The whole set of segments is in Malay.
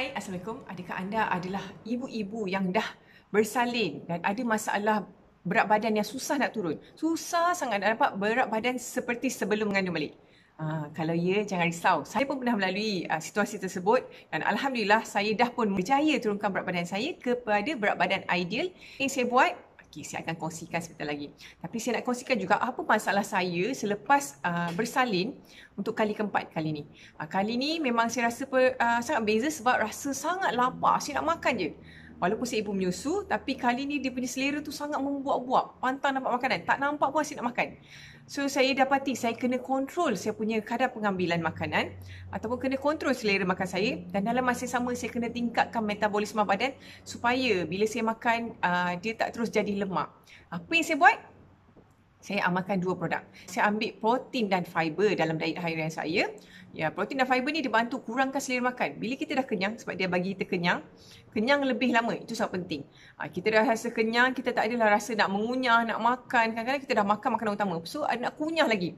Hai, Assalamualaikum. Adakah anda adalah ibu-ibu yang dah bersalin dan ada masalah berat badan yang susah nak turun? Susah sangat nak dapat berat badan seperti sebelum mengandung balik. Uh, kalau ya, jangan risau. Saya pun pernah melalui uh, situasi tersebut dan Alhamdulillah saya dah pun berjaya turunkan berat badan saya kepada berat badan ideal. Yang saya buat Okay, saya akan kongsikan sebentar lagi. Tapi saya nak kongsikan juga apa masalah saya selepas uh, bersalin untuk kali keempat kali ni. Uh, kali ni memang saya rasa per, uh, sangat beza sebab rasa sangat lapar. Saya nak makan je. Walaupun si ibu menyusu Tapi kali ni dia punya selera tu sangat membuat-buat Pantang nampak makanan Tak nampak pun asyik nak makan So saya dapati saya kena kontrol saya punya kadar pengambilan makanan Ataupun kena kontrol selera makan saya Dan dalam masa yang sama saya kena tingkatkan metabolisme badan Supaya bila saya makan uh, dia tak terus jadi lemak Apa yang saya buat? saya amalkan dua produk. Saya ambil protein dan fiber dalam diet harian saya. Ya, protein dan fiber ni dia bantu kurangkan selera makan. Bila kita dah kenyang sebab dia bagi kita kenyang, kenyang lebih lama. Itu sangat penting. Ha, kita dah rasa kenyang, kita tak adalah rasa nak mengunyah, nak makan. Kadang-kadang kita dah makan makanan utama. So, ada ah, nak kunyah lagi.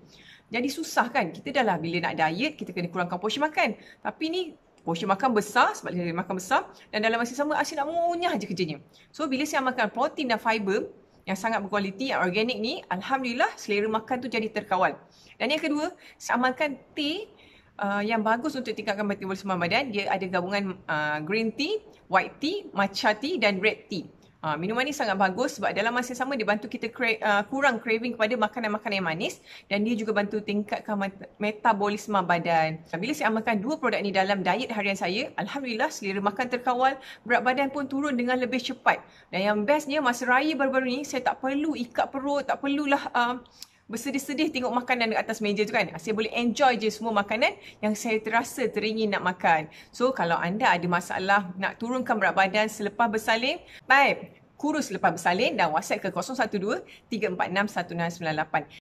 Jadi susah kan? Kita dah lah bila nak diet, kita kena kurangkan porsi makan. Tapi ni Porsi makan besar sebab dia makan besar dan dalam masa sama asyik ah, nak mengunyah je kerjanya. So bila saya makan protein dan fiber, yang sangat berkualiti yang organik ni alhamdulillah selera makan tu jadi terkawal. Dan yang kedua, amalkan teh Uh, yang bagus untuk tingkatkan metabolisme badan dia ada gabungan uh, green tea, white tea, matcha tea dan red tea. Uh, minuman ni sangat bagus sebab dalam masa sama dia bantu kita cra- uh, kurang craving kepada makanan-makanan yang manis dan dia juga bantu tingkatkan metabolisme badan. Ha, bila saya amalkan dua produk ni dalam diet harian saya, Alhamdulillah selera makan terkawal, berat badan pun turun dengan lebih cepat. Dan yang bestnya masa raya baru-baru ni saya tak perlu ikat perut, tak perlulah... Uh, bersedih-sedih tengok makanan di atas meja tu kan. Ah, saya boleh enjoy je semua makanan yang saya terasa teringin nak makan. So kalau anda ada masalah nak turunkan berat badan selepas bersalin, baik, kurus selepas bersalin dan WhatsApp ke 012 346 1698.